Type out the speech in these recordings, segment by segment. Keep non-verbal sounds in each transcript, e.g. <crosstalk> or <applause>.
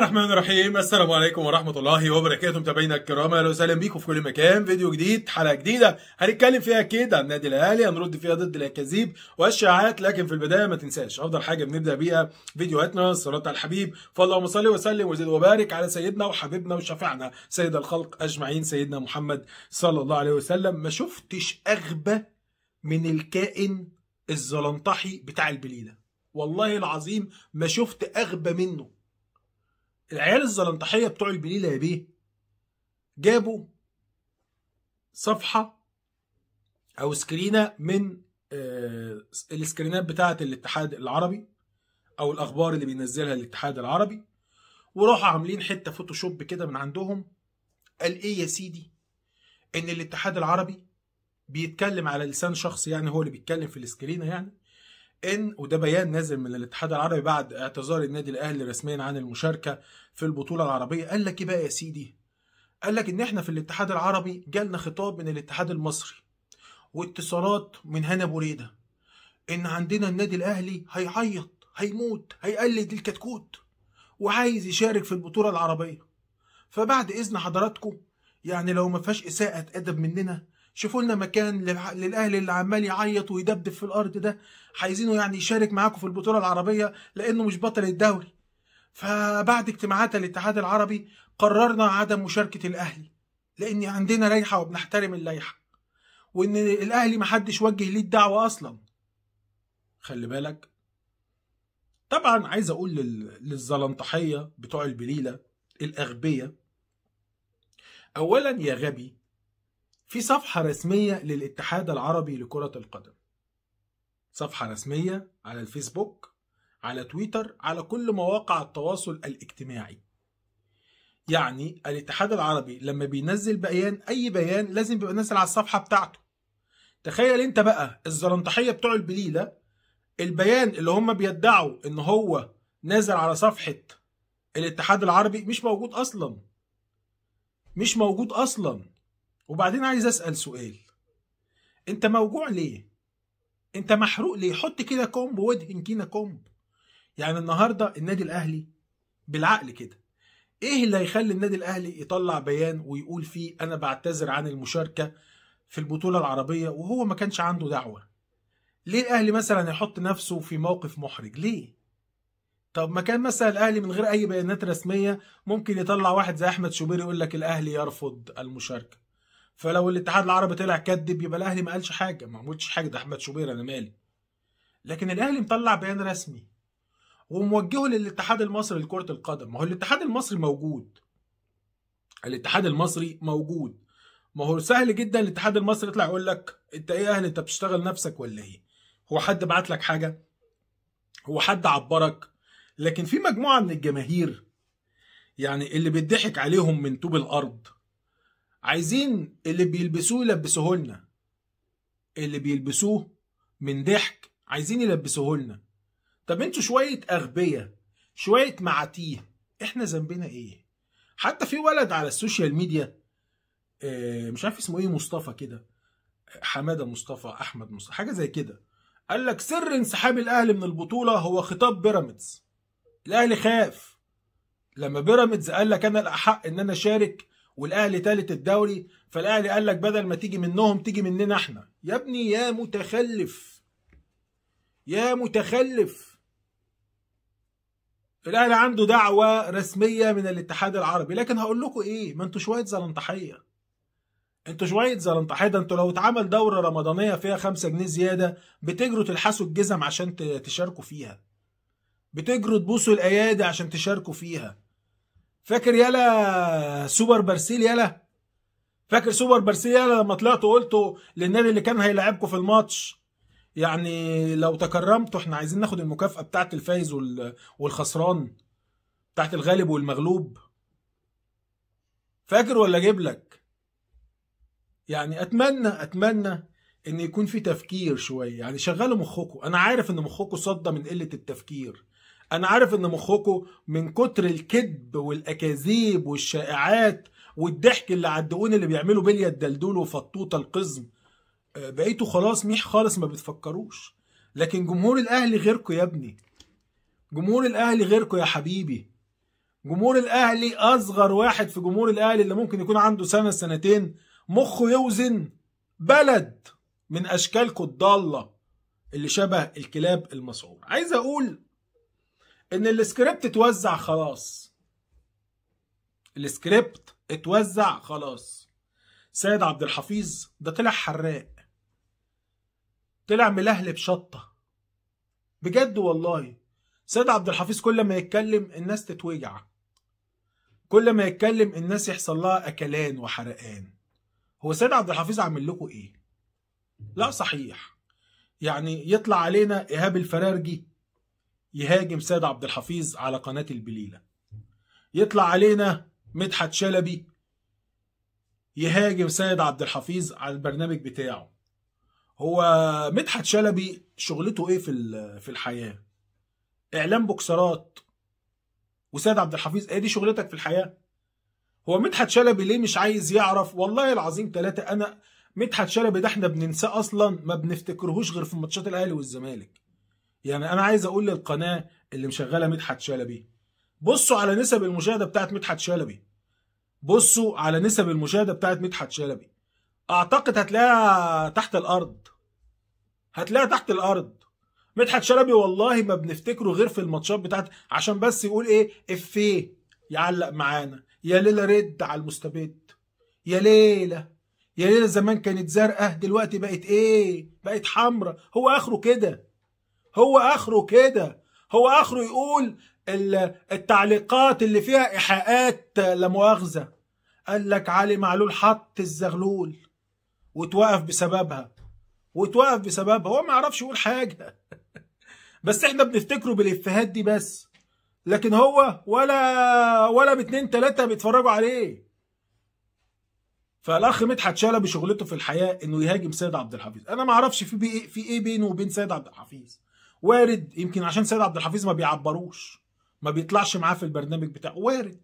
الرحمن الرحيم السلام عليكم ورحمه الله وبركاته متابعينا الكرام اهلا وسهلا بيكم في كل مكان فيديو جديد حلقه جديده هنتكلم فيها اكيد عن النادي الاهلي هنرد فيها ضد الاكاذيب والشائعات لكن في البدايه ما تنساش افضل حاجه بنبدا بيها فيديوهاتنا صلاه على الحبيب فاللهم صل وسلم وزد وبارك على سيدنا وحبيبنا وشفيعنا سيد الخلق اجمعين سيدنا محمد صلى الله عليه وسلم ما شفتش اغبى من الكائن الزلنطحي بتاع البليله والله العظيم ما شفت اغبى منه العيال الزلنطحيه بتوع البليله يا بيه جابوا صفحه او سكرينه من آه، السكرينات بتاعه الاتحاد العربي او الاخبار اللي بينزلها الاتحاد العربي وراحوا عاملين حته فوتوشوب كده من عندهم قال ايه يا سيدي ان الاتحاد العربي بيتكلم على لسان شخص يعني هو اللي بيتكلم في السكرينه يعني ان وده بيان نازل من الاتحاد العربي بعد اعتذار النادي الاهلي رسميا عن المشاركه في البطوله العربيه قال لك ايه بقى يا سيدي قال لك ان احنا في الاتحاد العربي جالنا خطاب من الاتحاد المصري واتصالات من هنا بوريده ان عندنا النادي الاهلي هيعيط هيموت هيقلد الكتكوت وعايز يشارك في البطوله العربيه فبعد اذن حضراتكم يعني لو ما فيهاش اساءه ادب مننا شوفوا لنا مكان للاهلي اللي عمال يعيط ويدبدب في الارض ده عايزينه يعني يشارك معاكم في البطوله العربيه لانه مش بطل الدوري فبعد اجتماعات الاتحاد العربي قررنا عدم مشاركه الاهلي لان عندنا لائحه وبنحترم اللائحه وان الاهلي محدش وجه ليه الدعوه اصلا خلي بالك طبعا عايز اقول للزلنطحيه بتوع البليله الاغبيه اولا يا غبي في صفحة رسمية للاتحاد العربي لكرة القدم صفحة رسمية على الفيسبوك على تويتر على كل مواقع التواصل الاجتماعي يعني الاتحاد العربي لما بينزل بيان اي بيان لازم بيبقى نازل على الصفحه بتاعته تخيل انت بقى الزلنطحيه بتوع البليله البيان اللي هم بيدعوا ان هو نازل على صفحه الاتحاد العربي مش موجود اصلا مش موجود اصلا وبعدين عايز اسال سؤال انت موجوع ليه انت محروق ليه حط كده كومب وادهن كينا كومب يعني النهارده النادي الاهلي بالعقل كده ايه اللي هيخلي النادي الاهلي يطلع بيان ويقول فيه انا بعتذر عن المشاركه في البطوله العربيه وهو ما كانش عنده دعوه ليه الاهلي مثلا يحط نفسه في موقف محرج ليه طب ما كان مثلا الاهلي من غير اي بيانات رسميه ممكن يطلع واحد زي احمد شوبير يقول لك الاهلي يرفض المشاركه فلو الاتحاد العربي طلع كذب يبقى الاهلي ما قالش حاجه ما عملتش حاجه ده احمد شوبير انا مالي لكن الاهلي مطلع بيان رسمي وموجهه للاتحاد المصري لكره القدم ما هو الاتحاد المصري موجود الاتحاد المصري موجود ما هو سهل جدا الاتحاد المصري يطلع يقول لك انت ايه يا اهلي انت بتشتغل نفسك ولا ايه هو حد بعت لك حاجه هو حد عبرك لكن في مجموعه من الجماهير يعني اللي بيضحك عليهم من طوب الارض عايزين اللي بيلبسوه يلبسوه لنا اللي بيلبسوه من ضحك عايزين يلبسوه لنا طب انتوا شويه اغبياء شويه معاتيه احنا ذنبنا ايه حتى في ولد على السوشيال ميديا آه، مش عارف اسمه ايه مصطفى كده حماده مصطفى احمد مصطفى حاجه زي كده قال لك سر انسحاب الاهلي من البطوله هو خطاب بيراميدز الاهلي خاف لما بيراميدز قال لك انا الاحق ان انا اشارك والاهلي ثالث الدوري فالاهلي قال لك بدل ما تيجي منهم تيجي مننا احنا يا ابني يا متخلف يا متخلف الاهلي عنده دعوه رسميه من الاتحاد العربي لكن هقول لكم ايه ما انتوا شويه زلنطحيه انتوا شويه زلنطحيه ده انتوا لو اتعمل دوره رمضانيه فيها 5 جنيه زياده بتجروا تلحسوا الجزم عشان تشاركوا فيها بتجروا تبوسوا الايادي عشان تشاركوا فيها فاكر يالا سوبر برسيل يالا فاكر سوبر برسيل يالا لما طلعتوا وقلتوا للنادي اللي كان هيلاعبكم في الماتش يعني لو تكرمتوا احنا عايزين ناخد المكافأة بتاعت الفايز والخسران بتاعت الغالب والمغلوب فاكر ولا اجيب لك يعني اتمنى اتمنى ان يكون في تفكير شويه يعني شغلوا مخكم انا عارف ان مخكم صدى من قله التفكير انا عارف ان مخكم من كتر الكذب والاكاذيب والشائعات والضحك اللي على الدقون اللي بيعملوا بليه الدلدول وفطوطه القزم آه، بقيتوا خلاص ميح خالص ما بتفكروش لكن جمهور الاهلي غيركم يا ابني جمهور الاهلي غيركم يا حبيبي جمهور الاهلي اصغر واحد في جمهور الاهلي اللي ممكن يكون عنده سنه سنتين مخه يوزن بلد من اشكالكم الضاله اللي شبه الكلاب المسعور عايز اقول ان السكريبت اتوزع خلاص السكريبت اتوزع خلاص سيد عبد الحفيظ ده طلع حراق طلع ملهلب شطه بجد والله سيد عبد الحفيظ كل ما يتكلم الناس تتوجع كل ما يتكلم الناس يحصل لها اكلان وحرقان هو سيد عبد الحفيظ عامل لكم ايه لا صحيح يعني يطلع علينا ايهاب الفرارجي يهاجم سيد عبد الحفيظ على قناة البليلة يطلع علينا مدحت شلبي يهاجم سيد عبد الحفيظ على البرنامج بتاعه هو مدحت شلبي شغلته ايه في في الحياه اعلام بوكسرات وسيد عبد الحفيظ ايه دي شغلتك في الحياه هو مدحت شلبي ليه مش عايز يعرف والله العظيم ثلاثة انا مدحت شلبي ده احنا بننساه اصلا ما بنفتكرهوش غير في ماتشات الاهلي والزمالك يعني انا عايز اقول للقناه اللي مشغله مدحت شلبي بصوا على نسب المشاهده بتاعت مدحت شلبي بصوا على نسب المشاهده بتاعت مدحت شلبي اعتقد هتلاقيها تحت الارض هتلاقيها تحت الارض مدحت شلبي والله ما بنفتكره غير في الماتشات بتاعت عشان بس يقول ايه افيه يعلق معانا يا ليلى رد على المستبد يا ليلى يا ليلى زمان كانت زرقاء دلوقتي بقت ايه بقت حمرا هو اخره كده هو اخره كده هو اخره يقول التعليقات اللي فيها ايحاءات لمؤاخذه قال لك علي معلول حط الزغلول وتوقف بسببها وتوقف بسببها هو ما يعرفش يقول حاجه <laughs> بس احنا بنفتكره بالافيهات دي بس لكن هو ولا ولا باتنين تلاته بيتفرجوا عليه فالاخ مدحت شلبي شغلته في الحياه انه يهاجم سيد عبد الحفيظ انا ما اعرفش في بي في ايه بينه وبين سيد عبد الحفيظ وارد يمكن عشان سيد عبد الحفيظ ما بيعبروش ما بيطلعش معاه في البرنامج بتاعه وارد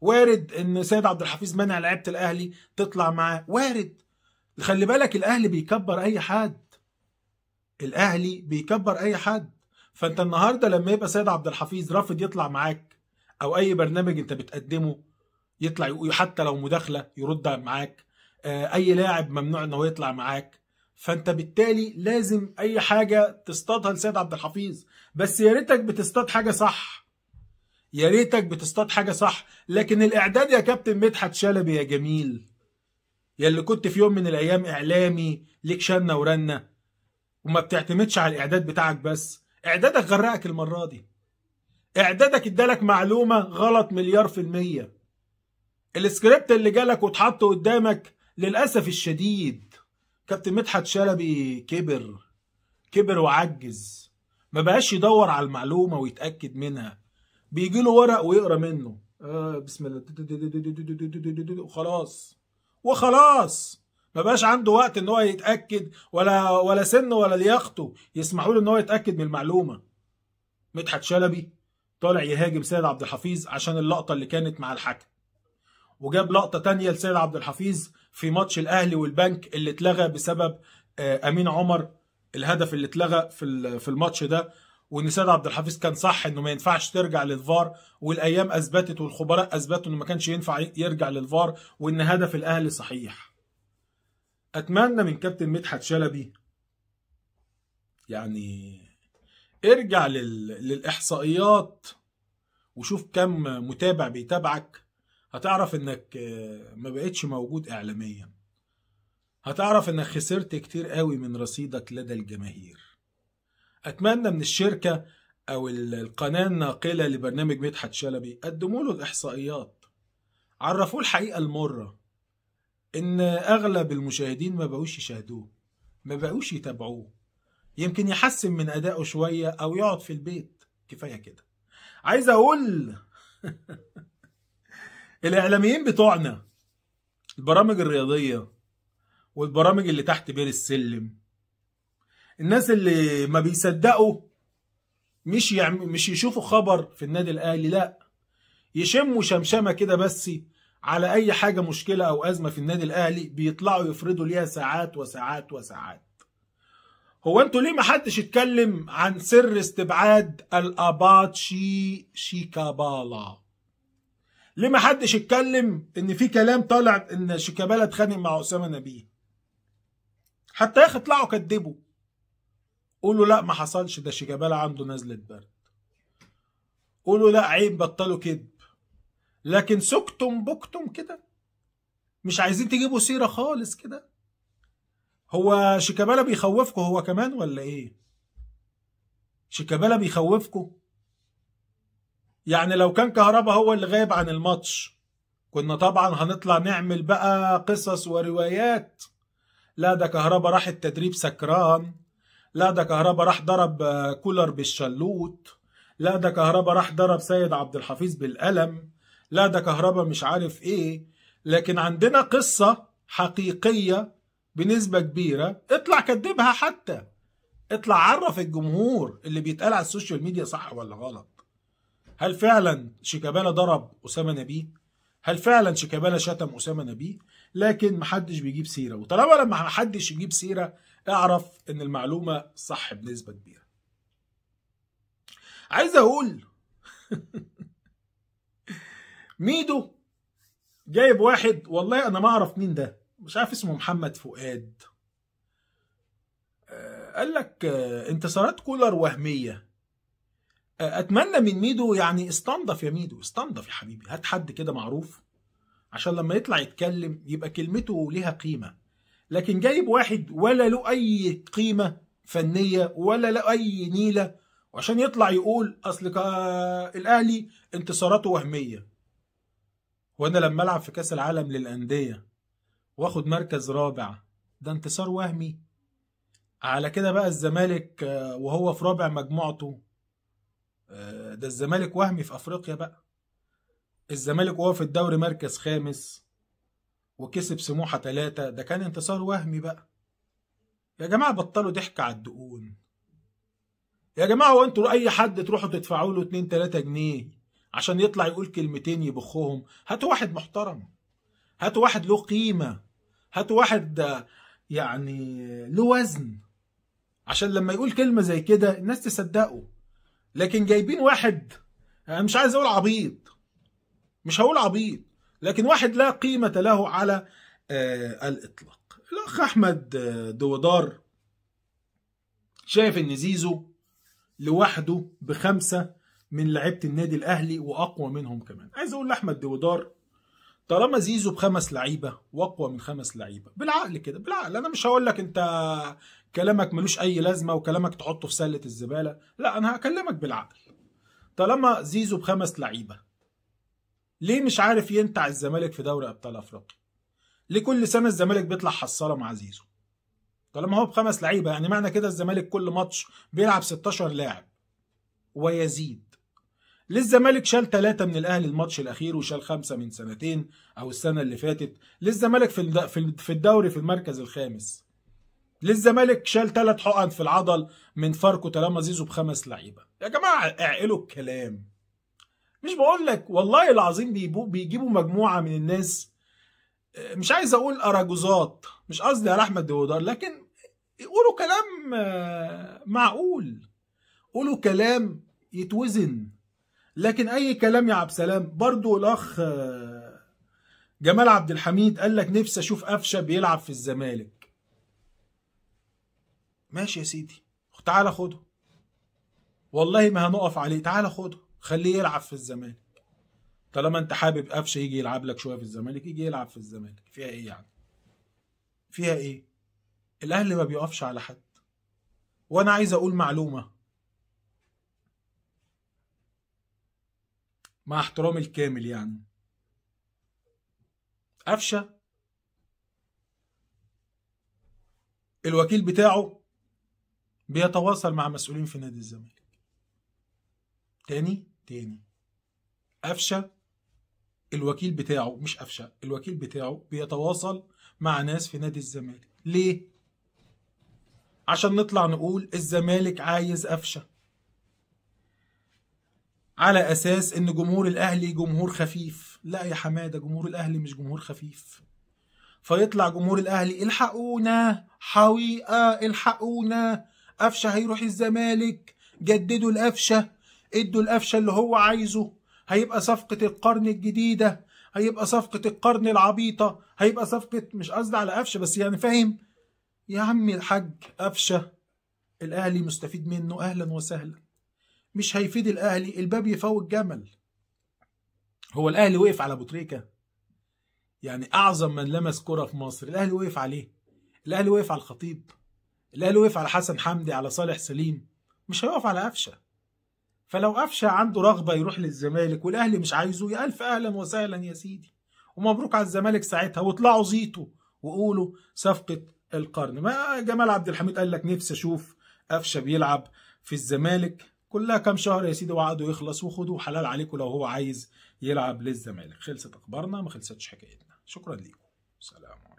وارد ان سيد عبد الحفيظ منع لعيبه الاهلي تطلع معاه وارد خلي بالك الاهلي بيكبر اي حد الاهلي بيكبر اي حد فانت النهارده لما يبقى سيد عبد الحفيظ رافض يطلع معاك او اي برنامج انت بتقدمه يطلع حتى لو مداخله يرد معاك آه، اي لاعب ممنوع ان هو يطلع معاك فانت بالتالي لازم اي حاجه تصطادها لسيد عبد الحفيظ بس يا ريتك بتصطاد حاجه صح يا ريتك بتصطاد حاجه صح لكن الاعداد يا كابتن مدحت شلبي يا جميل يا اللي كنت في يوم من الايام اعلامي ليك شنه ورنه وما بتعتمدش على الاعداد بتاعك بس اعدادك غرقك المره دي اعدادك ادالك معلومه غلط مليار في الميه السكريبت اللي جالك واتحط قدامك للاسف الشديد كابتن مدحت شلبي كبر كبر وعجز ما بقاش يدور على المعلومه ويتاكد منها بيجي له ورق ويقرا منه آه بسم الله وخلاص وخلاص ما بقاش عنده وقت ان هو يتاكد ولا ولا سنه ولا لياقته يسمحوا له ان هو يتاكد من المعلومه مدحت شلبي طالع يهاجم سيد عبد الحفيظ عشان اللقطه اللي كانت مع الحكم وجاب لقطه تانية لسيد عبد الحفيظ في ماتش الاهلي والبنك اللي اتلغى بسبب آه، امين عمر الهدف اللي اتلغى في في الماتش ده وان سيد عبد الحفيظ كان صح انه ما ينفعش ترجع للفار والايام اثبتت والخبراء اثبتوا انه ما كانش ينفع يرجع للفار وان هدف الاهلي صحيح. اتمنى من كابتن مدحت شلبي يعني ارجع لل... للاحصائيات وشوف كم متابع بيتابعك هتعرف انك آه، ما بقتش موجود اعلاميا هتعرف انك خسرت كتير قوي من رصيدك لدى الجماهير اتمنى من الشركه او القناه الناقله لبرنامج مدحت شلبي قدموا له الاحصائيات عرفوه الحقيقه المره ان اغلب المشاهدين ما بقوش يشاهدوه ما بقوش يتابعوه يمكن يحسن من ادائه شويه او يقعد في البيت كفايه كده عايز اقول <laughs> الاعلاميين بتوعنا البرامج الرياضيه والبرامج اللي تحت بير السلم الناس اللي ما بيصدقوا مش يعني مش يشوفوا خبر في النادي الاهلي لا يشموا شمشمه كده بس على اي حاجه مشكله او ازمه في النادي الاهلي بيطلعوا يفرضوا ليها ساعات وساعات وساعات هو انتوا ليه ما حدش اتكلم عن سر استبعاد الاباتشي شيكابالا ليه ما حدش اتكلم ان في كلام طالع ان شيكابالا اتخانق مع اسامه نبيه حتى يا اخي اطلعوا كدبوا قولوا لا ما حصلش ده شيكابالا عنده نزله برد قولوا لا عيب بطلوا كذب لكن سكتم بكتم كده مش عايزين تجيبوا سيره خالص كده هو شيكابالا بيخوفكم هو كمان ولا ايه شيكابالا بيخوفكم يعني لو كان كهربا هو اللي غايب عن الماتش كنا طبعا هنطلع نعمل بقى قصص وروايات لا ده كهربا راح التدريب سكران لا ده كهربا راح ضرب كولر بالشلوت لا ده كهربا راح ضرب سيد عبد الحفيظ بالقلم لا ده كهربا مش عارف ايه لكن عندنا قصة حقيقية بنسبة كبيرة اطلع كدبها حتى اطلع عرف الجمهور اللي بيتقال على السوشيال ميديا صح ولا غلط هل فعلا شيكابالا ضرب اسامه نبيه هل فعلا شيكابالا شتم اسامه نبيه لكن محدش بيجيب سيره وطالما لما محدش يجيب سيره اعرف ان المعلومه صح بنسبه كبيره عايز اقول <laughs> ميدو جايب واحد والله انا ما اعرف مين ده مش عارف اسمه محمد فؤاد آه، قال لك آه، انتصارات كولر وهميه اتمنى من ميدو يعني استنضف يا ميدو استنضف يا حبيبي هات حد كده معروف عشان لما يطلع يتكلم يبقى كلمته ليها قيمه لكن جايب واحد ولا له اي قيمه فنيه ولا له اي نيله وعشان يطلع يقول اصل الاهلي انتصاراته وهميه وانا لما العب في كاس العالم للانديه واخد مركز رابع ده انتصار وهمي على كده بقى الزمالك آه، وهو في رابع مجموعته آه، ده الزمالك وهمي في افريقيا بقى الزمالك وهو في الدوري مركز خامس وكسب سموحه ثلاثة ده كان انتصار وهمي بقى يا جماعه بطلوا ضحك على الدقون يا جماعه هو انتوا اي حد تروحوا تدفعوا له 2 3 جنيه عشان يطلع يقول كلمتين يبخهم هاتوا واحد محترم هاتوا واحد له قيمه هاتوا واحد آه، يعني له وزن عشان لما يقول كلمه زي كده الناس تصدقه لكن جايبين واحد انا مش عايز اقول عبيط مش هقول عبيط لكن واحد لا قيمه له على آه، الاطلاق الاخ احمد آه، دودار شايف ان زيزو لوحده بخمسه من لعيبه النادي الاهلي واقوى منهم كمان عايز اقول لاحمد دودار طالما زيزو بخمس لعيبه واقوى من خمس لعيبه بالعقل كده بالعقل انا مش هقول لك انت كلامك ملوش اي لازمه وكلامك تحطه في سله الزباله لا انا هكلمك بالعقل طالما زيزو بخمس لعيبه ليه مش عارف ينتع الزمالك في دوري ابطال افريقيا ليه كل سنه الزمالك بيطلع حصاله مع زيزو طالما هو بخمس لعيبه يعني معنى كده الزمالك كل ماتش بيلعب 16 لاعب ويزيد ليه الزمالك شال ثلاثة من الأهلي الماتش الأخير وشال خمسة من سنتين أو السنة اللي فاتت؟ ليه الزمالك في في الدوري في المركز الخامس؟ للزمالك شال ثلاث حقن في العضل من فاركو طالما زيزو بخمس لعيبه يا جماعه اعقلوا الكلام مش بقول لك والله العظيم بيجيبوا مجموعه من الناس آه، مش عايز اقول اراجوزات مش قصدي على احمد دودار لكن يقولوا كلام آه، معقول قولوا كلام يتوزن لكن اي كلام يا عبد السلام برضو الاخ آه، جمال عبد الحميد قال لك نفسي اشوف قفشه بيلعب في الزمالك ماشي يا سيدي تعالى خده والله ما هنقف عليه تعالى خده خليه يلعب في الزمالك طالما انت حابب قفشه يجي يلعب لك شويه في الزمالك يجي يلعب في الزمالك فيها ايه يعني فيها ايه الاهلي ما بيقفش على حد وانا عايز اقول معلومه مع احترامي الكامل يعني قفشه الوكيل بتاعه بيتواصل مع مسؤولين في نادي الزمالك تاني تاني قفشه الوكيل بتاعه مش قفشه الوكيل بتاعه بيتواصل مع ناس في نادي الزمالك ليه عشان نطلع نقول الزمالك عايز قفشه على اساس ان جمهور الاهلي جمهور خفيف لا يا حماده جمهور الاهلي مش جمهور خفيف فيطلع جمهور الاهلي الحقونا حويقه الحقونا قفشه هيروح الزمالك جددوا القفشه ادوا القفشه اللي هو عايزه هيبقى صفقه القرن الجديده هيبقى صفقه القرن العبيطه هيبقى صفقه مش قصدي على قفشه بس يعني فاهم يا عم الحاج قفشه الاهلي مستفيد منه اهلا وسهلا مش هيفيد الاهلي الباب يفوت جمل هو الاهلي وقف على ابو تريكه يعني اعظم من لمس كره في مصر الاهلي وقف عليه الاهلي وقف على الخطيب الاهلي وقف على حسن حمدي على صالح سليم مش هيقف على قفشه فلو قفشه عنده رغبه يروح للزمالك والاهلي مش عايزه يا الف اهلا وسهلا يا سيدي ومبروك على الزمالك ساعتها واطلعوا زيتوا وقولوا صفقه القرن ما جمال عبد الحميد قال لك نفسي اشوف قفشه بيلعب في الزمالك كلها كام شهر يا سيدي وعده يخلص وخدوه حلال عليكم لو هو عايز يلعب للزمالك خلصت اخبارنا ما خلصتش حكايتنا شكرا ليكم سلام